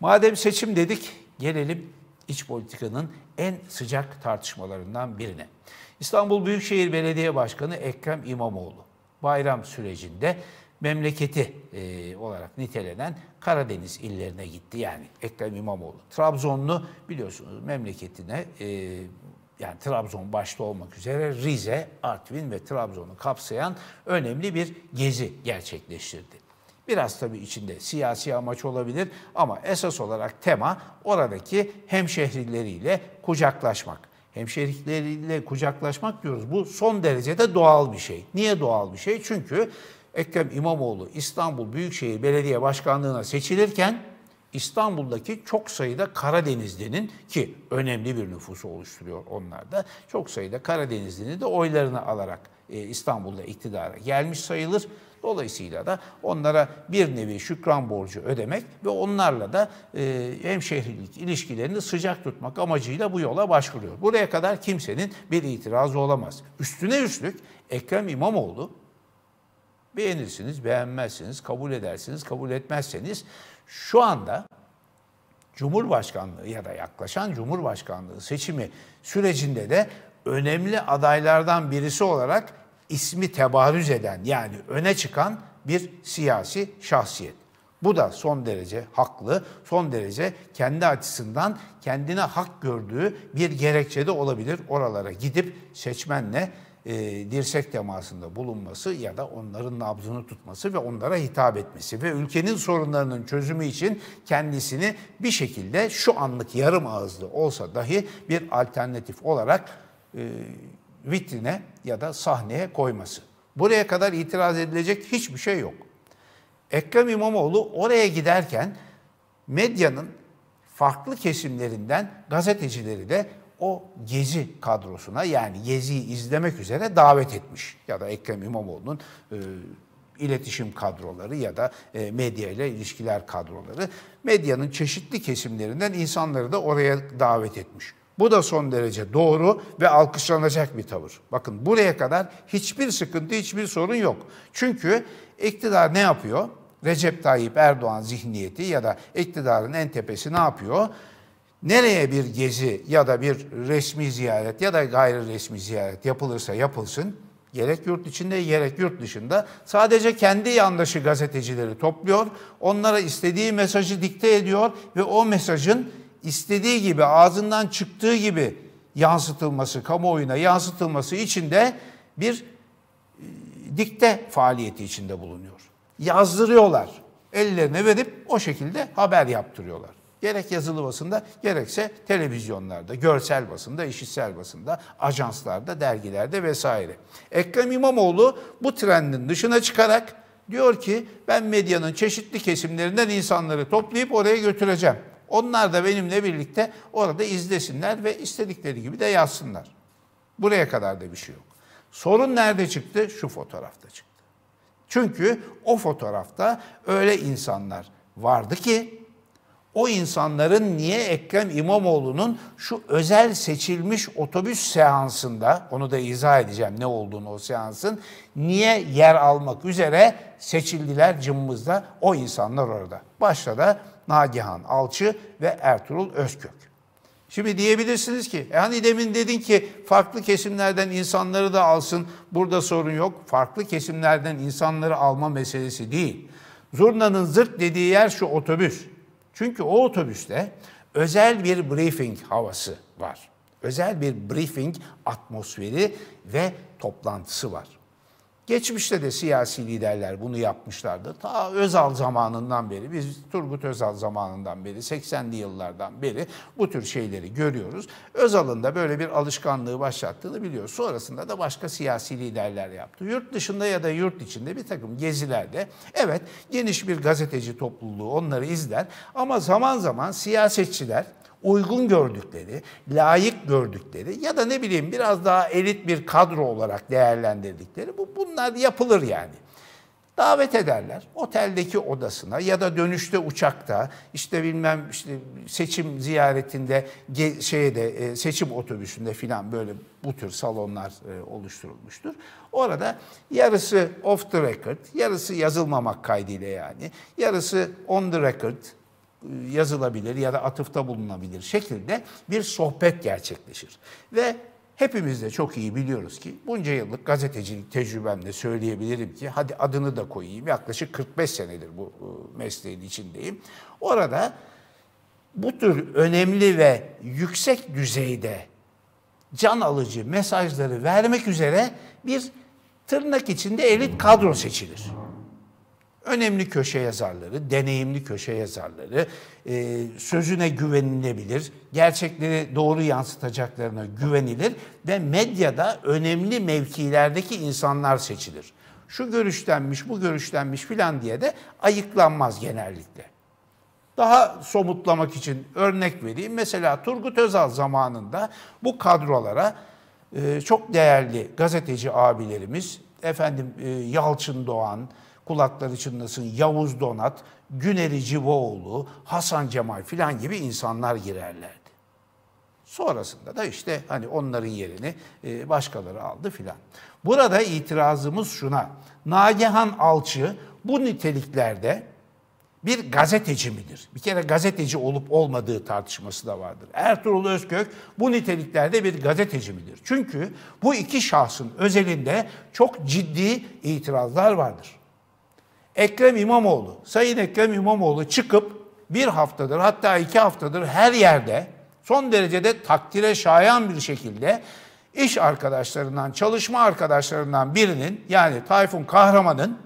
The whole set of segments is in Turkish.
Madem seçim dedik, gelelim iç politikanın en sıcak tartışmalarından birine. İstanbul Büyükşehir Belediye Başkanı Ekrem İmamoğlu bayram sürecinde memleketi e, olarak nitelenen Karadeniz illerine gitti. Yani Ekrem İmamoğlu Trabzonlu biliyorsunuz memleketine e, yani Trabzon başta olmak üzere Rize, Artvin ve Trabzon'u kapsayan önemli bir gezi gerçekleştirdi. Biraz tabii içinde siyasi amaç olabilir ama esas olarak tema oradaki hemşehrileriyle kucaklaşmak. Hemşehrileriyle kucaklaşmak diyoruz. Bu son derecede doğal bir şey. Niye doğal bir şey? Çünkü Ekrem İmamoğlu İstanbul Büyükşehir Belediye Başkanlığı'na seçilirken İstanbul'daki çok sayıda Karadenizli'nin ki önemli bir nüfusu oluşturuyor onlar da çok sayıda Karadenizli'ni de oylarını alarak e, İstanbul'da iktidara gelmiş sayılır. Dolayısıyla da onlara bir nevi şükran borcu ödemek ve onlarla da e, hemşehrilik ilişkilerini sıcak tutmak amacıyla bu yola başvuruyor. Buraya kadar kimsenin bir itirazı olamaz. Üstüne üstlük Ekrem İmamoğlu beğenirsiniz, beğenmezsiniz, kabul edersiniz, kabul etmezseniz şu anda Cumhurbaşkanlığı ya da yaklaşan Cumhurbaşkanlığı seçimi sürecinde de önemli adaylardan birisi olarak ismi tebarüz eden yani öne çıkan bir siyasi şahsiyet. Bu da son derece haklı, son derece kendi açısından kendine hak gördüğü bir gerekçe de olabilir. Oralara gidip seçmenle e, dirsek temasında bulunması ya da onların nabzını tutması ve onlara hitap etmesi ve ülkenin sorunlarının çözümü için kendisini bir şekilde şu anlık yarım ağızlı olsa dahi bir alternatif olarak e, vitrine ya da sahneye koyması. Buraya kadar itiraz edilecek hiçbir şey yok. Ekrem İmamoğlu oraya giderken medyanın farklı kesimlerinden gazetecileri de o gezi kadrosuna yani geziyi izlemek üzere davet etmiş. Ya da Ekrem İmamoğlu'nun e, iletişim kadroları ya da e, medya ile ilişkiler kadroları medyanın çeşitli kesimlerinden insanları da oraya davet etmiş. Bu da son derece doğru ve alkışlanacak bir tavır. Bakın buraya kadar hiçbir sıkıntı, hiçbir sorun yok. Çünkü iktidar ne yapıyor? Recep Tayyip Erdoğan zihniyeti ya da iktidarın en tepesi ne yapıyor? Nereye bir gezi ya da bir resmi ziyaret ya da gayri resmi ziyaret yapılırsa yapılsın gerek yurt içinde gerek yurt dışında sadece kendi yandaşı gazetecileri topluyor. Onlara istediği mesajı dikte ediyor ve o mesajın istediği gibi ağzından çıktığı gibi yansıtılması, kamuoyuna yansıtılması için de bir e, dikte faaliyeti içinde bulunuyor. Yazdırıyorlar. Ellerine verip o şekilde haber yaptırıyorlar. Gerek yazılı basında gerekse televizyonlarda, görsel basında, işitsel basında, ajanslarda, dergilerde vesaire. Ekrem İmamoğlu bu trendin dışına çıkarak diyor ki ben medyanın çeşitli kesimlerinden insanları toplayıp oraya götüreceğim. Onlar da benimle birlikte orada izlesinler ve istedikleri gibi de yazsınlar. Buraya kadar da bir şey yok. Sorun nerede çıktı? Şu fotoğrafta çıktı. Çünkü o fotoğrafta öyle insanlar vardı ki o insanların niye Ekrem İmamoğlu'nun şu özel seçilmiş otobüs seansında, onu da izah edeceğim ne olduğunu o seansın, niye yer almak üzere seçildiler cımbızda o insanlar orada. Başta da Nagihan Alçı ve Ertuğrul Özkök. Şimdi diyebilirsiniz ki, e hani demin dedin ki farklı kesimlerden insanları da alsın, burada sorun yok. Farklı kesimlerden insanları alma meselesi değil. Zurna'nın zırt dediği yer şu otobüs. Çünkü o otobüste özel bir briefing havası var. Özel bir briefing atmosferi ve toplantısı var. Geçmişte de siyasi liderler bunu yapmışlardı. Ta Özal zamanından beri, biz Turgut Özal zamanından beri, 80'li yıllardan beri bu tür şeyleri görüyoruz. Özal'ın da böyle bir alışkanlığı başlattığını biliyoruz. Sonrasında da başka siyasi liderler yaptı. Yurt dışında ya da yurt içinde bir takım gezilerde, evet geniş bir gazeteci topluluğu onları izler ama zaman zaman siyasetçiler, uygun gördükleri, layık gördükleri ya da ne bileyim biraz daha elit bir kadro olarak değerlendirdikleri bu bunlar yapılır yani. Davet ederler oteldeki odasına ya da dönüşte uçakta işte bilmem işte seçim ziyaretinde şeyde e, seçim otobüsünde filan böyle bu tür salonlar e, oluşturulmuştur. Orada yarısı off the record, yarısı yazılmamak kaydıyla yani, yarısı on the record, yazılabilir ya da atıfta bulunabilir şeklinde bir sohbet gerçekleşir. Ve hepimiz de çok iyi biliyoruz ki bunca yıllık gazetecilik tecrübemle söyleyebilirim ki hadi adını da koyayım yaklaşık 45 senedir bu ıı, mesleğin içindeyim. Orada bu tür önemli ve yüksek düzeyde can alıcı mesajları vermek üzere bir tırnak içinde elit kadro seçilir önemli köşe yazarları, deneyimli köşe yazarları, e, sözüne güvenilebilir, gerçekleri doğru yansıtacaklarına güvenilir ve medyada önemli mevkilerdeki insanlar seçilir. Şu görüştenmiş, bu görüştenmiş filan diye de ayıklanmaz genellikle. Daha somutlamak için örnek vereyim. Mesela Turgut Özal zamanında bu kadrolara e, çok değerli gazeteci abilerimiz, efendim e, Yalçın Doğan, kulakları çınlasın Yavuz Donat, Güneri Civoğlu, Hasan Cemal filan gibi insanlar girerlerdi. Sonrasında da işte hani onların yerini e, başkaları aldı filan. Burada itirazımız şuna. Nagihan Alçı bu niteliklerde bir gazeteci midir? Bir kere gazeteci olup olmadığı tartışması da vardır. Ertuğrul Özkök bu niteliklerde bir gazeteci midir? Çünkü bu iki şahsın özelinde çok ciddi itirazlar vardır. Ekrem İmamoğlu, Sayın Ekrem İmamoğlu çıkıp bir haftadır hatta iki haftadır her yerde son derecede takdire şayan bir şekilde iş arkadaşlarından, çalışma arkadaşlarından birinin yani Tayfun Kahraman'ın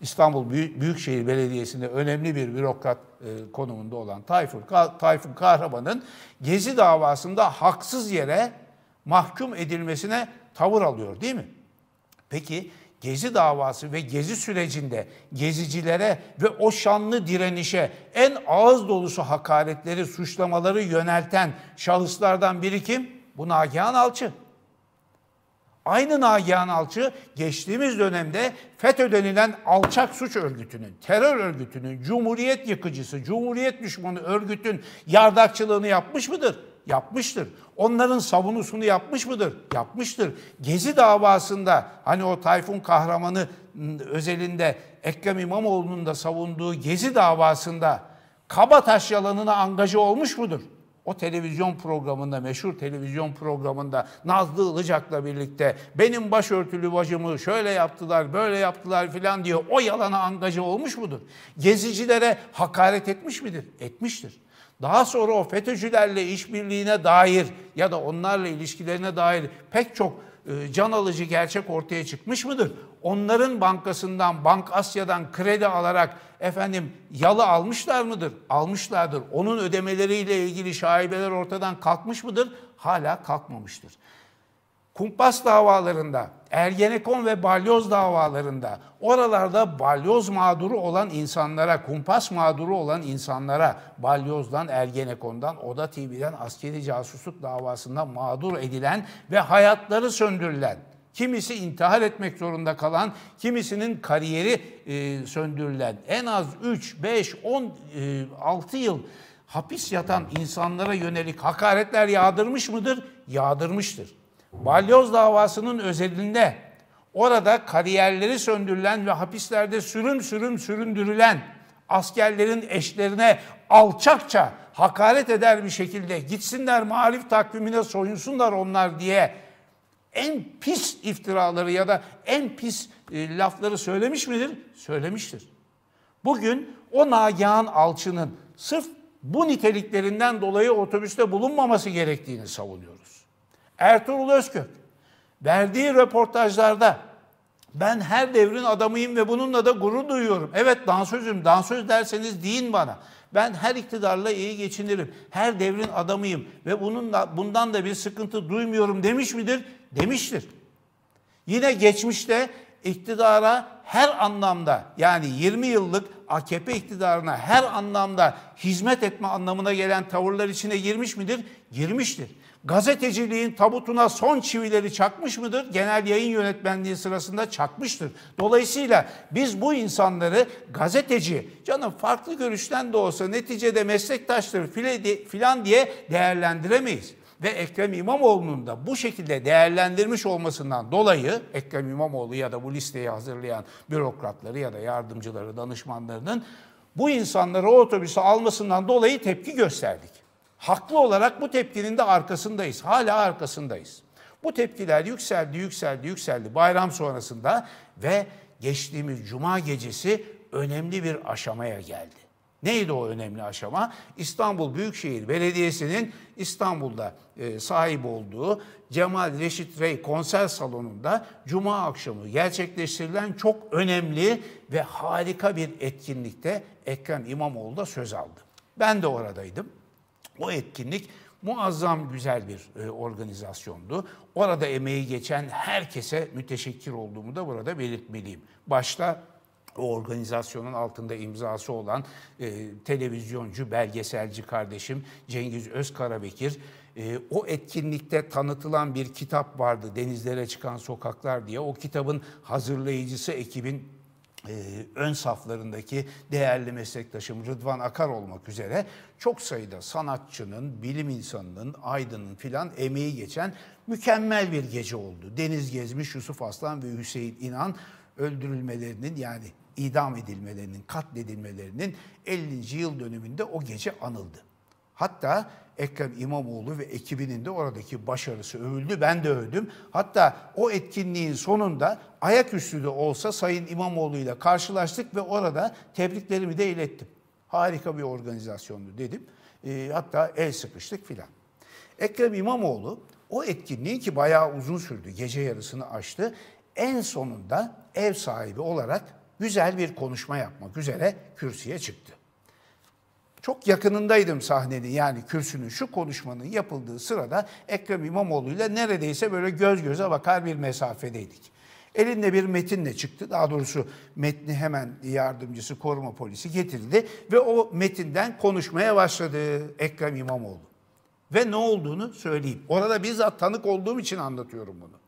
İstanbul Büyükşehir Belediyesi'nde önemli bir bürokrat e, konumunda olan Tayfun, Tayfun Kahraman'ın Gezi davasında haksız yere mahkum edilmesine tavır alıyor değil mi? Peki Gezi davası ve gezi sürecinde gezicilere ve o şanlı direnişe en ağız dolusu hakaretleri, suçlamaları yönelten şahıslardan biri kim? Bu Nagihan Alçı. Aynı Nagihan Alçı geçtiğimiz dönemde FETÖ denilen alçak suç örgütünün, terör örgütünün, cumhuriyet yıkıcısı, cumhuriyet düşmanı örgütün yardakçılığını yapmış mıdır? Yapmıştır. Onların savunusunu yapmış mıdır? Yapmıştır. Gezi davasında hani o Tayfun kahramanı özelinde Ekrem İmamoğlu'nun da savunduğu Gezi davasında Kabataş yalanına angaje olmuş mudur? O televizyon programında, meşhur televizyon programında Nazlı Ilıcak'la birlikte benim başörtülü bacımı şöyle yaptılar, böyle yaptılar filan diye o yalana angaja olmuş mudur? Gezicilere hakaret etmiş midir? Etmiştir. Daha sonra o FETÖ'cülerle işbirliğine dair ya da onlarla ilişkilerine dair pek çok e, can alıcı gerçek ortaya çıkmış mıdır? Onların bankasından, Bank Asya'dan kredi alarak efendim yalı almışlar mıdır? Almışlardır. Onun ödemeleriyle ilgili şaibeler ortadan kalkmış mıdır? Hala kalkmamıştır kumpas davalarında, Ergenekon ve balyoz davalarında, oralarda balyoz mağduru olan insanlara, kumpas mağduru olan insanlara, balyozdan, Ergenekon'dan, Oda TV'den, askeri casusluk davasında mağdur edilen ve hayatları söndürülen, kimisi intihar etmek zorunda kalan, kimisinin kariyeri e, söndürülen, en az 3, 5, 10, e, 6 yıl hapis yatan insanlara yönelik hakaretler yağdırmış mıdır? Yağdırmıştır. Balyoz davasının özelinde orada kariyerleri söndürülen ve hapislerde sürüm sürüm süründürülen askerlerin eşlerine alçakça hakaret eder bir şekilde gitsinler marif takvimine soyunsunlar onlar diye en pis iftiraları ya da en pis e, lafları söylemiş midir? Söylemiştir. Bugün o nagihan alçının sırf bu niteliklerinden dolayı otobüste bulunmaması gerektiğini savunuyoruz. Ertuğrul Özkök verdiği röportajlarda ben her devrin adamıyım ve bununla da gurur duyuyorum. Evet dansözüm, dansöz derseniz deyin bana. Ben her iktidarla iyi geçinirim. Her devrin adamıyım ve bununla bundan da bir sıkıntı duymuyorum demiş midir? Demiştir. Yine geçmişte iktidara her anlamda yani 20 yıllık AKP iktidarına her anlamda hizmet etme anlamına gelen tavırlar içine girmiş midir? Girmiştir gazeteciliğin tabutuna son çivileri çakmış mıdır? Genel yayın yönetmenliği sırasında çakmıştır. Dolayısıyla biz bu insanları gazeteci, canım farklı görüşten de olsa neticede meslektaştır filan diye değerlendiremeyiz. Ve Ekrem İmamoğlu'nun da bu şekilde değerlendirmiş olmasından dolayı Ekrem İmamoğlu ya da bu listeyi hazırlayan bürokratları ya da yardımcıları, danışmanlarının bu insanları o otobüse almasından dolayı tepki gösterdik haklı olarak bu tepkinin de arkasındayız. Hala arkasındayız. Bu tepkiler yükseldi, yükseldi, yükseldi bayram sonrasında ve geçtiğimiz cuma gecesi önemli bir aşamaya geldi. Neydi o önemli aşama? İstanbul Büyükşehir Belediyesi'nin İstanbul'da e, sahip olduğu Cemal Reşit Rey konser salonunda cuma akşamı gerçekleştirilen çok önemli ve harika bir etkinlikte Ekrem İmamoğlu da söz aldı. Ben de oradaydım. O etkinlik muazzam güzel bir e, organizasyondu. Orada emeği geçen herkese müteşekkir olduğumu da burada belirtmeliyim. Başta o organizasyonun altında imzası olan e, televizyoncu, belgeselci kardeşim Cengiz Özkarabekir, e, o etkinlikte tanıtılan bir kitap vardı Denizlere Çıkan Sokaklar diye. O kitabın hazırlayıcısı ekibin e, ön saflarındaki değerli meslektaşım Rıdvan Akar olmak üzere çok sayıda sanatçının, bilim insanının, aydının filan emeği geçen mükemmel bir gece oldu. Deniz Gezmiş, Yusuf Aslan ve Hüseyin İnan öldürülmelerinin yani idam edilmelerinin, katledilmelerinin 50. yıl dönümünde o gece anıldı. Hatta Ekrem İmamoğlu ve ekibinin de oradaki başarısı övüldü. Ben de övdüm. Hatta o etkinliğin sonunda ayaküstü de olsa Sayın İmamoğlu ile karşılaştık ve orada tebriklerimi de ilettim. Harika bir organizasyondu dedim. E, hatta el sıkıştık filan. Ekrem İmamoğlu o etkinliği ki bayağı uzun sürdü, gece yarısını aştı. En sonunda ev sahibi olarak güzel bir konuşma yapmak üzere kürsüye çıktı. Çok yakınındaydım sahnenin yani kürsünün şu konuşmanın yapıldığı sırada Ekrem İmamoğlu ile neredeyse böyle göz göze bakar bir mesafedeydik. Elinde bir metinle çıktı. Daha doğrusu metni hemen yardımcısı koruma polisi getirdi ve o metinden konuşmaya başladı Ekrem İmamoğlu. Ve ne olduğunu söyleyeyim. Orada bizzat tanık olduğum için anlatıyorum bunu.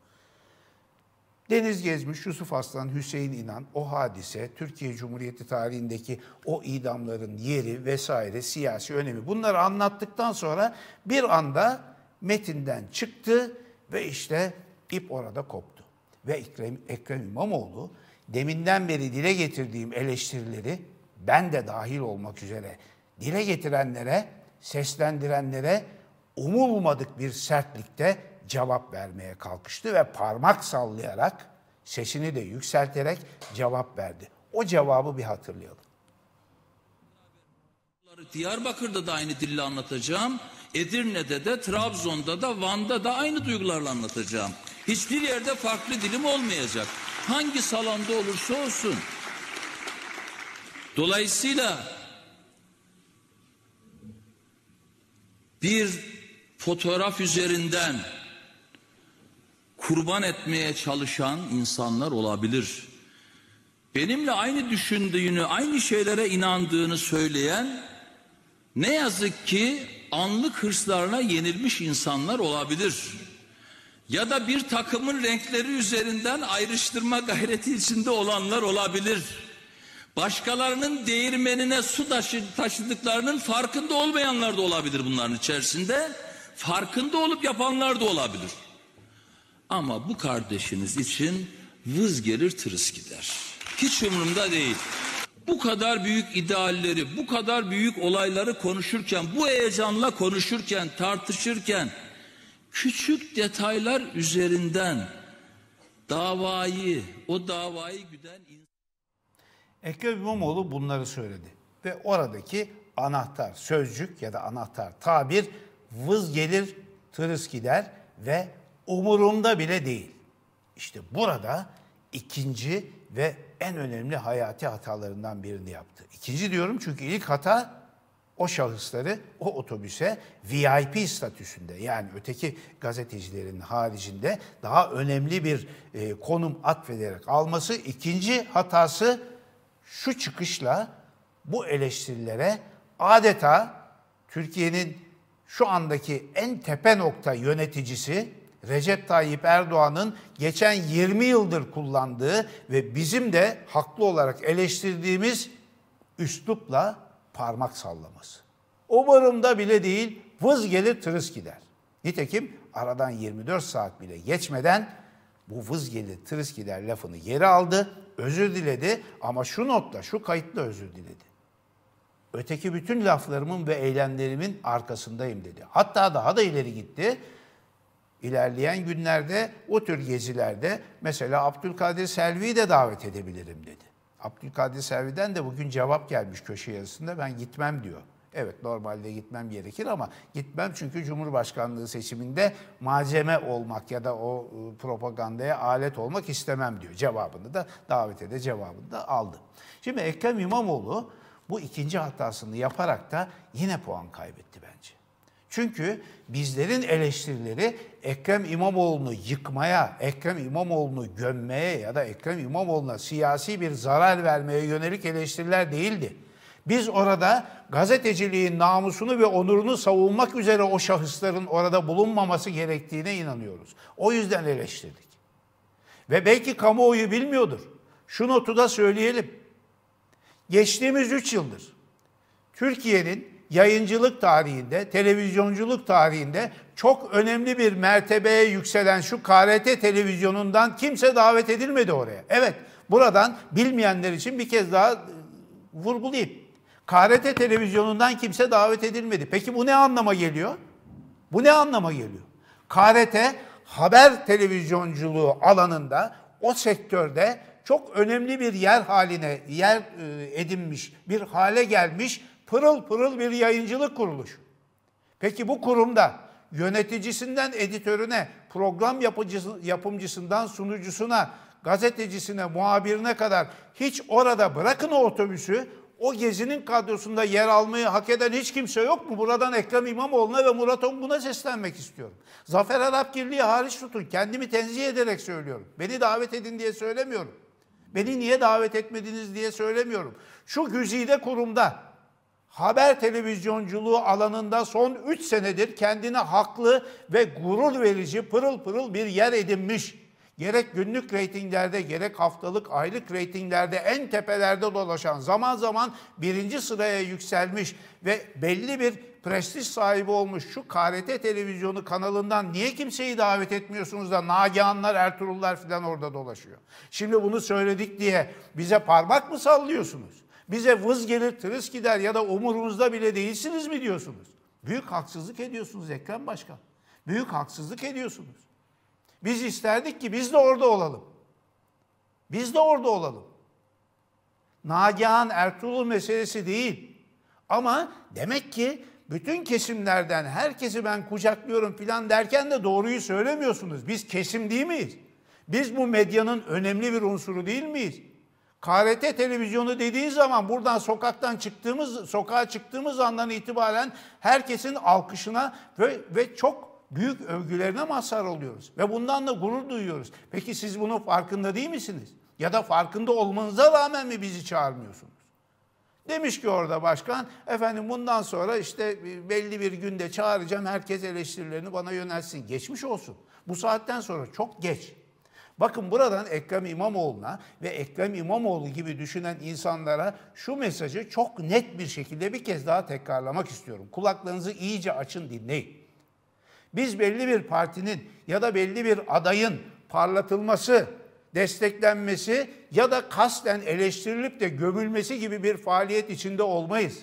Deniz Gezmiş, Yusuf Aslan, Hüseyin İnan o hadise Türkiye Cumhuriyeti tarihindeki o idamların yeri vesaire siyasi önemi bunları anlattıktan sonra bir anda metinden çıktı ve işte ip orada koptu. Ve Ekrem, Ekrem İmamoğlu deminden beri dile getirdiğim eleştirileri ben de dahil olmak üzere dile getirenlere, seslendirenlere umulmadık bir sertlikte cevap vermeye kalkıştı ve parmak sallayarak, sesini de yükselterek cevap verdi. O cevabı bir hatırlayalım. Diyarbakır'da da aynı dille anlatacağım. Edirne'de de, Trabzon'da da, Van'da da aynı duygularla anlatacağım. Hiçbir yerde farklı dilim olmayacak. Hangi salonda olursa olsun. Dolayısıyla bir fotoğraf üzerinden kurban etmeye çalışan insanlar olabilir. Benimle aynı düşündüğünü, aynı şeylere inandığını söyleyen ne yazık ki anlık hırslarına yenilmiş insanlar olabilir. Ya da bir takımın renkleri üzerinden ayrıştırma gayreti içinde olanlar olabilir. Başkalarının değirmenine su taşı, taşıdıklarının farkında olmayanlar da olabilir bunların içerisinde. Farkında olup yapanlar da olabilir. Ama bu kardeşiniz için vız gelir tırıs gider. Hiç umurumda değil. Bu kadar büyük idealleri, bu kadar büyük olayları konuşurken, bu heyecanla konuşurken, tartışırken küçük detaylar üzerinden davayı, o davayı güden insan... Ekrem İmamoğlu bunları söyledi. Ve oradaki anahtar sözcük ya da anahtar tabir vız gelir, tırıs gider ve umurumda bile değil. İşte burada ikinci ve en önemli hayati hatalarından birini yaptı. İkinci diyorum çünkü ilk hata o şahısları o otobüse VIP statüsünde yani öteki gazetecilerin haricinde daha önemli bir e, konum atfederek alması. İkinci hatası şu çıkışla bu eleştirilere adeta Türkiye'nin şu andaki en tepe nokta yöneticisi Recep Tayyip Erdoğan'ın geçen 20 yıldır kullandığı ve bizim de haklı olarak eleştirdiğimiz üslupla parmak sallaması. Umarım da bile değil vız gelir tırıs gider. Nitekim aradan 24 saat bile geçmeden bu vız gelir tırıs gider lafını geri aldı, özür diledi ama şu notla, şu kayıtla özür diledi. Öteki bütün laflarımın ve eylemlerimin arkasındayım dedi. Hatta daha da ileri gitti İlerleyen günlerde o tür gezilerde mesela Abdülkadir Selvi'yi de davet edebilirim dedi. Abdülkadir Selvi'den de bugün cevap gelmiş köşe yazısında ben gitmem diyor. Evet normalde gitmem gerekir ama gitmem çünkü Cumhurbaşkanlığı seçiminde malzeme olmak ya da o e, propagandaya alet olmak istemem diyor. Cevabını da davete de cevabını da aldı. Şimdi Ekrem İmamoğlu bu ikinci hatasını yaparak da yine puan kaybetti bence. Çünkü bizlerin eleştirileri Ekrem İmamoğlu'nu yıkmaya, Ekrem İmamoğlu'nu gömmeye ya da Ekrem İmamoğlu'na siyasi bir zarar vermeye yönelik eleştiriler değildi. Biz orada gazeteciliğin namusunu ve onurunu savunmak üzere o şahısların orada bulunmaması gerektiğine inanıyoruz. O yüzden eleştirdik. Ve belki kamuoyu bilmiyordur. Şu notu da söyleyelim. Geçtiğimiz 3 yıldır Türkiye'nin yayıncılık tarihinde, televizyonculuk tarihinde çok önemli bir mertebeye yükselen şu KRT televizyonundan kimse davet edilmedi oraya. Evet, buradan bilmeyenler için bir kez daha e, vurgulayayım. KRT televizyonundan kimse davet edilmedi. Peki bu ne anlama geliyor? Bu ne anlama geliyor? KRT haber televizyonculuğu alanında o sektörde çok önemli bir yer haline yer e, edinmiş, bir hale gelmiş pırıl pırıl bir yayıncılık kuruluş. Peki bu kurumda yöneticisinden editörüne, program yapıcısı, yapımcısından sunucusuna, gazetecisine, muhabirine kadar hiç orada bırakın o otobüsü, o gezinin kadrosunda yer almayı hak eden hiç kimse yok mu? Buradan Ekrem İmamoğlu'na ve Murat Ongun'a seslenmek istiyorum. Zafer Arapgirliği hariç tutun. Kendimi tenzih ederek söylüyorum. Beni davet edin diye söylemiyorum. Beni niye davet etmediniz diye söylemiyorum. Şu güzide kurumda haber televizyonculuğu alanında son 3 senedir kendine haklı ve gurur verici pırıl pırıl bir yer edinmiş. Gerek günlük reytinglerde gerek haftalık aylık reytinglerde en tepelerde dolaşan zaman zaman birinci sıraya yükselmiş ve belli bir prestij sahibi olmuş şu KRT televizyonu kanalından niye kimseyi davet etmiyorsunuz da Nagihanlar, Ertuğrullar falan orada dolaşıyor. Şimdi bunu söyledik diye bize parmak mı sallıyorsunuz? Bize vız gelir, tırıs gider ya da umurumuzda bile değilsiniz mi diyorsunuz? Büyük haksızlık ediyorsunuz Ekrem Başkan. Büyük haksızlık ediyorsunuz. Biz isterdik ki biz de orada olalım. Biz de orada olalım. Nagihan Ertuğrul meselesi değil. Ama demek ki bütün kesimlerden herkesi ben kucaklıyorum filan derken de doğruyu söylemiyorsunuz. Biz kesim değil miyiz? Biz bu medyanın önemli bir unsuru değil miyiz? KRT televizyonu dediğin zaman buradan sokaktan çıktığımız, sokağa çıktığımız andan itibaren herkesin alkışına ve, ve çok büyük övgülerine mazhar oluyoruz. Ve bundan da gurur duyuyoruz. Peki siz bunun farkında değil misiniz? Ya da farkında olmanıza rağmen mi bizi çağırmıyorsunuz? Demiş ki orada başkan, efendim bundan sonra işte e, belli bir günde çağıracağım, herkes eleştirilerini bana yönelsin. Geçmiş olsun. Bu saatten sonra çok geç. Bakın buradan Ekrem İmamoğlu'na ve Ekrem İmamoğlu gibi düşünen insanlara şu mesajı çok net bir şekilde bir kez daha tekrarlamak istiyorum. Kulaklarınızı iyice açın dinleyin. Biz belli bir partinin ya da belli bir adayın parlatılması, desteklenmesi ya da kasten eleştirilip de gömülmesi gibi bir faaliyet içinde olmayız.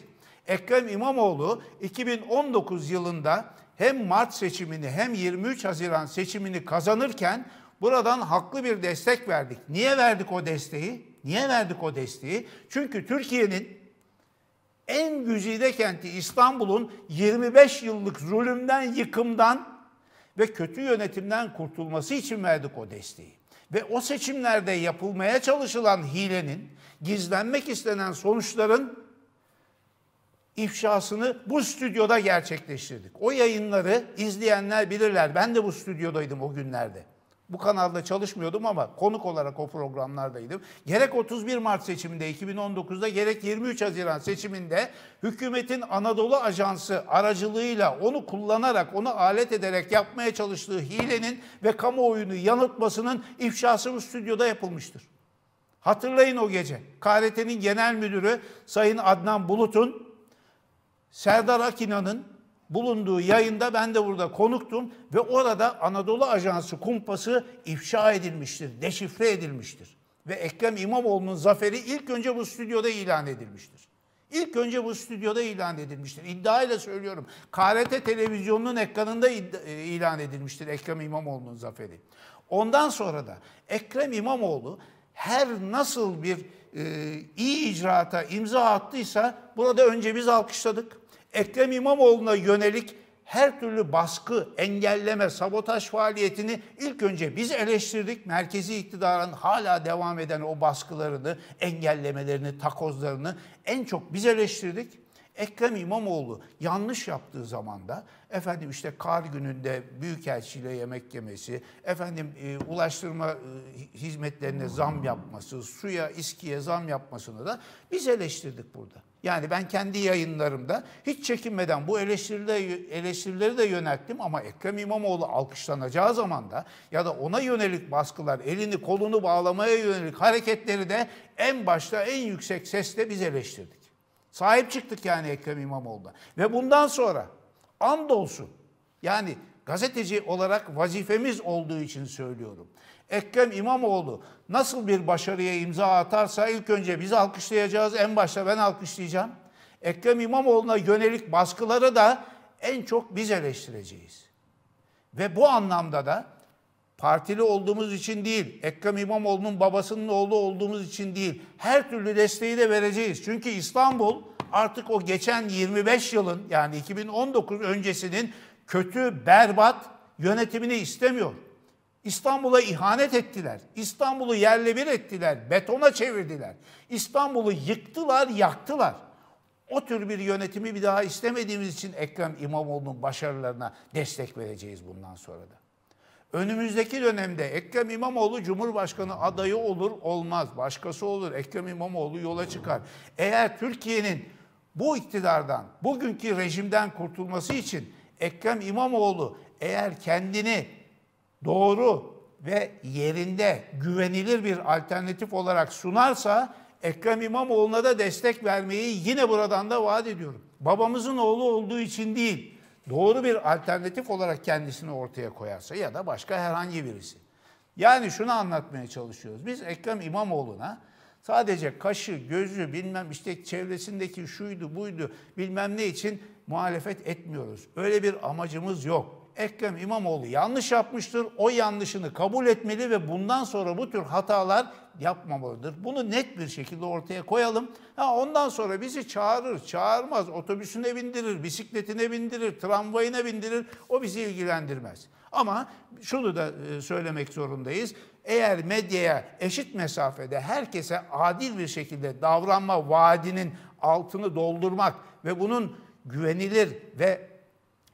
Ekrem İmamoğlu 2019 yılında hem Mart seçimini hem 23 Haziran seçimini kazanırken Buradan haklı bir destek verdik. Niye verdik o desteği? Niye verdik o desteği? Çünkü Türkiye'nin en güzide kenti İstanbul'un 25 yıllık zulümden, yıkımdan ve kötü yönetimden kurtulması için verdik o desteği. Ve o seçimlerde yapılmaya çalışılan hilenin, gizlenmek istenen sonuçların ifşasını bu stüdyoda gerçekleştirdik. O yayınları izleyenler bilirler. Ben de bu stüdyodaydım o günlerde. Bu kanalda çalışmıyordum ama konuk olarak o programlardaydım. Gerek 31 Mart seçiminde 2019'da gerek 23 Haziran seçiminde hükümetin Anadolu Ajansı aracılığıyla onu kullanarak, onu alet ederek yapmaya çalıştığı hilenin ve kamuoyunu yanıltmasının ifşası bu stüdyoda yapılmıştır. Hatırlayın o gece. KRT'nin genel müdürü Sayın Adnan Bulut'un Serdar Akina'nın bulunduğu yayında ben de burada konuktum ve orada Anadolu Ajansı kumpası ifşa edilmiştir, deşifre edilmiştir. Ve Ekrem İmamoğlu'nun zaferi ilk önce bu stüdyoda ilan edilmiştir. İlk önce bu stüdyoda ilan edilmiştir. İddia ile söylüyorum. KRT televizyonunun ekranında e, ilan edilmiştir Ekrem İmamoğlu'nun zaferi. Ondan sonra da Ekrem İmamoğlu her nasıl bir e, iyi icraata imza attıysa burada önce biz alkışladık. Ekrem İmamoğlu'na yönelik her türlü baskı, engelleme, sabotaj faaliyetini ilk önce biz eleştirdik. Merkezi iktidarın hala devam eden o baskılarını, engellemelerini, takozlarını en çok biz eleştirdik. Ekrem İmamoğlu yanlış yaptığı zaman da efendim işte kar gününde büyükelçiyle yemek yemesi, efendim e, ulaştırma e, hizmetlerine zam yapması, suya, İSKİ'ye zam yapmasını da biz eleştirdik burada. Yani ben kendi yayınlarımda hiç çekinmeden bu eleştirileri, eleştirileri de yönelttim ama Ekrem İmamoğlu alkışlanacağı zaman da ya da ona yönelik baskılar, elini kolunu bağlamaya yönelik hareketleri de en başta en yüksek sesle biz eleştirdik. Sahip çıktık yani Ekrem İmamoğlu'na. Ve bundan sonra andolsun yani gazeteci olarak vazifemiz olduğu için söylüyorum. Ekrem İmamoğlu nasıl bir başarıya imza atarsa ilk önce biz alkışlayacağız. En başta ben alkışlayacağım. Ekrem İmamoğlu'na yönelik baskıları da en çok biz eleştireceğiz. Ve bu anlamda da partili olduğumuz için değil, Ekrem İmamoğlu'nun babasının oğlu olduğumuz için değil, her türlü desteği de vereceğiz. Çünkü İstanbul artık o geçen 25 yılın yani 2019 öncesinin kötü, berbat yönetimini istemiyor. İstanbul'a ihanet ettiler. İstanbul'u yerle bir ettiler, betona çevirdiler. İstanbul'u yıktılar, yaktılar. O tür bir yönetimi bir daha istemediğimiz için Ekrem İmamoğlu'nun başarılarına destek vereceğiz bundan sonra da. Önümüzdeki dönemde Ekrem İmamoğlu Cumhurbaşkanı adayı olur olmaz. Başkası olur. Ekrem İmamoğlu yola çıkar. Eğer Türkiye'nin bu iktidardan, bugünkü rejimden kurtulması için Ekrem İmamoğlu eğer kendini doğru ve yerinde güvenilir bir alternatif olarak sunarsa Ekrem İmamoğlu'na da destek vermeyi yine buradan da vaat ediyorum. Babamızın oğlu olduğu için değil, doğru bir alternatif olarak kendisini ortaya koyarsa ya da başka herhangi birisi. Yani şunu anlatmaya çalışıyoruz. Biz Ekrem İmamoğlu'na sadece kaşı, gözü, bilmem işte çevresindeki şuydu, buydu, bilmem ne için muhalefet etmiyoruz. Öyle bir amacımız yok. Ekrem İmamoğlu yanlış yapmıştır. O yanlışını kabul etmeli ve bundan sonra bu tür hatalar yapmamalıdır. Bunu net bir şekilde ortaya koyalım. Ha, ondan sonra bizi çağırır, çağırmaz, otobüsüne bindirir, bisikletine bindirir, tramvayına bindirir. O bizi ilgilendirmez. Ama şunu da e, söylemek zorundayız. Eğer medyaya eşit mesafede herkese adil bir şekilde davranma vaadinin altını doldurmak ve bunun güvenilir ve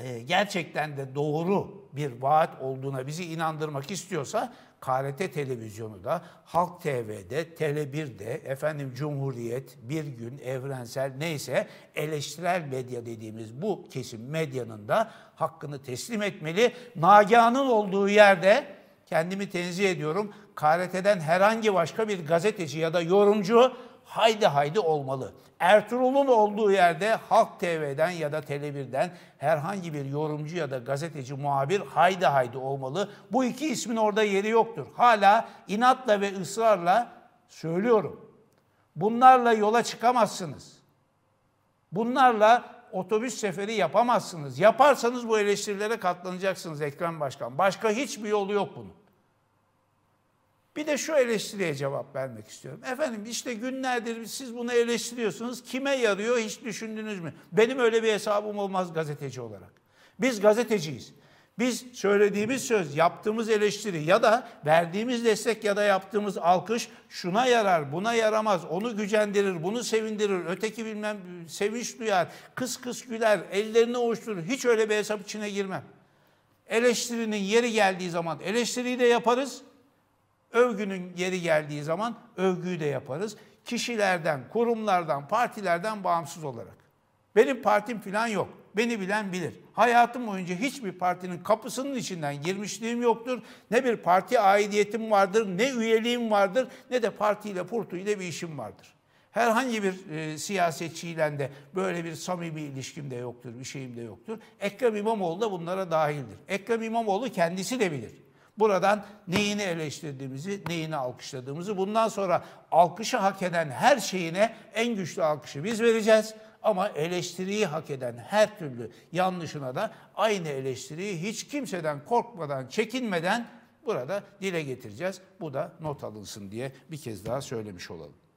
e, gerçekten de doğru bir vaat olduğuna bizi inandırmak istiyorsa KRT televizyonu da, Halk TV'de, Tele1'de, efendim Cumhuriyet, Bir Gün, Evrensel neyse eleştirel medya dediğimiz bu kesim medyanın da hakkını teslim etmeli. Nagihan'ın olduğu yerde kendimi tenzih ediyorum. KRT'den herhangi başka bir gazeteci ya da yorumcu haydi haydi olmalı. Ertuğrul'un olduğu yerde Halk TV'den ya da televir'den herhangi bir yorumcu ya da gazeteci, muhabir haydi haydi olmalı. Bu iki ismin orada yeri yoktur. Hala inatla ve ısrarla söylüyorum. Bunlarla yola çıkamazsınız. Bunlarla otobüs seferi yapamazsınız. Yaparsanız bu eleştirilere katlanacaksınız Ekrem Başkan. Başka hiçbir yolu yok bunun. Bir de şu eleştiriye cevap vermek istiyorum. Efendim işte günlerdir siz bunu eleştiriyorsunuz. Kime yarıyor hiç düşündünüz mü? Benim öyle bir hesabım olmaz gazeteci olarak. Biz gazeteciyiz. Biz söylediğimiz söz, yaptığımız eleştiri ya da verdiğimiz destek ya da yaptığımız alkış şuna yarar, buna yaramaz, onu gücendirir, bunu sevindirir, öteki bilmem sevinç duyar, kıs kıs güler, ellerini ovuşturur. Hiç öyle bir hesap içine girmem. Eleştirinin yeri geldiği zaman eleştiriyi de yaparız, Övgünün yeri geldiği zaman övgüyü de yaparız. Kişilerden, kurumlardan, partilerden bağımsız olarak. Benim partim falan yok. Beni bilen bilir. Hayatım boyunca hiçbir partinin kapısının içinden girmişliğim yoktur. Ne bir parti aidiyetim vardır, ne üyeliğim vardır, ne de partiyle portuyla bir işim vardır. Herhangi bir e, siyasetçiyle de böyle bir samimi ilişkim de yoktur, bir şeyim de yoktur. Ekrem İmamoğlu da bunlara dahildir. Ekrem İmamoğlu kendisi de bilir. Buradan neyini eleştirdiğimizi, neyini alkışladığımızı, bundan sonra alkışı hak eden her şeyine en güçlü alkışı biz vereceğiz. Ama eleştiriyi hak eden her türlü yanlışına da aynı eleştiriyi hiç kimseden korkmadan, çekinmeden burada dile getireceğiz. Bu da not alınsın diye bir kez daha söylemiş olalım.